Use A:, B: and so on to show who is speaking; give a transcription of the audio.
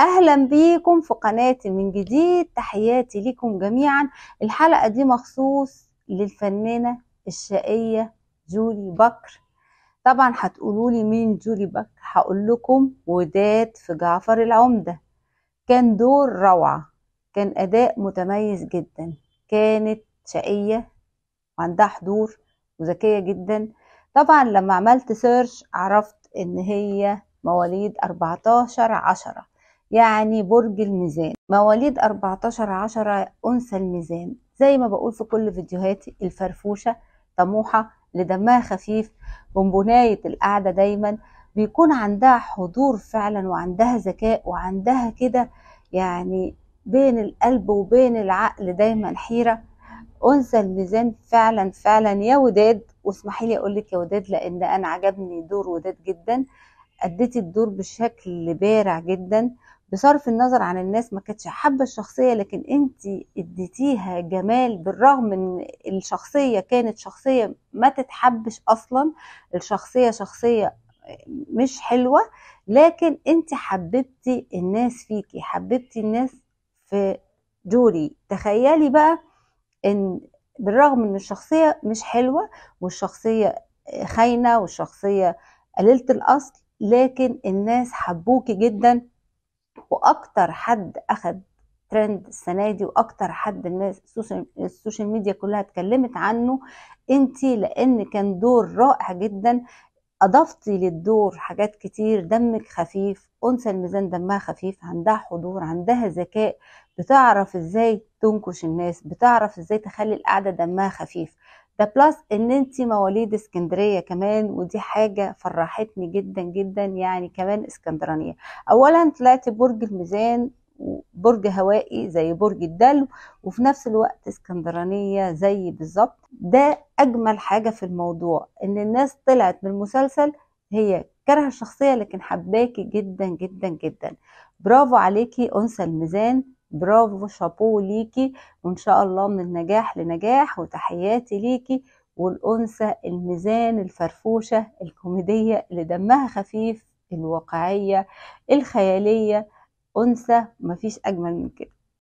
A: اهلا بيكم في قناتي من جديد تحياتي لكم جميعا الحلقه دي مخصوص للفنانه الشقيه جولي بكر طبعا هتقولولي مين جولي بكر هقول لكم وداد في جعفر العمده كان دور روعه كان اداء متميز جدا كانت شقيه وعندها حضور وذكيه جدا طبعا لما عملت سيرش عرفت ان هي مواليد 14 عشرة يعني برج الميزان مواليد 14 10 أنثى الميزان زي ما بقول في كل فيديوهاتي الفرفوشة طموحة لدمها خفيف من القعدة دايما بيكون عندها حضور فعلا وعندها ذكاء وعندها كده يعني بين القلب وبين العقل دايما حيرة أنثى الميزان فعلا فعلا يا وداد واسمحي لي أقول لك يا وداد لأن أنا عجبني دور وداد جدا أديتي الدور بشكل بارع جدا بصرف النظر عن الناس ما كانتش حابه الشخصيه لكن انت اديتيها جمال بالرغم ان الشخصيه كانت شخصيه ما تتحبش اصلا الشخصيه شخصيه مش حلوه لكن انت حببتي الناس فيكي حببتي الناس في جوري تخيلي بقى ان بالرغم ان الشخصيه مش حلوه والشخصيه خاينه والشخصيه قليله الاصل لكن الناس حبوكي جدا واكتر حد اخد ترند السنه دي واكتر حد الناس السوشيال ميديا كلها اتكلمت عنه انت لان كان دور رائع جدا اضفتي للدور حاجات كتير دمك خفيف انثى الميزان دمها خفيف عندها حضور عندها ذكاء بتعرف ازاي تنكش الناس بتعرف ازاي تخلي القعده دمها خفيف ده بلس ان انت مواليد اسكندريه كمان ودي حاجه فرحتني جدا جدا يعني كمان اسكندرانيه اولا طلعت برج الميزان برج هوائي زي برج الدلو وفي نفس الوقت اسكندرانيه زي بالظبط ده اجمل حاجه في الموضوع ان الناس طلعت من المسلسل هي كارهه الشخصيه لكن حباكي جدا جدا جدا برافو عليكي انثى الميزان برافو شابو ليكي وان شاء الله من نجاح لنجاح وتحياتي ليكي والانثى الميزان الفرفوشه الكوميديه اللي دمها خفيف الواقعيه الخياليه انثى مفيش اجمل من كده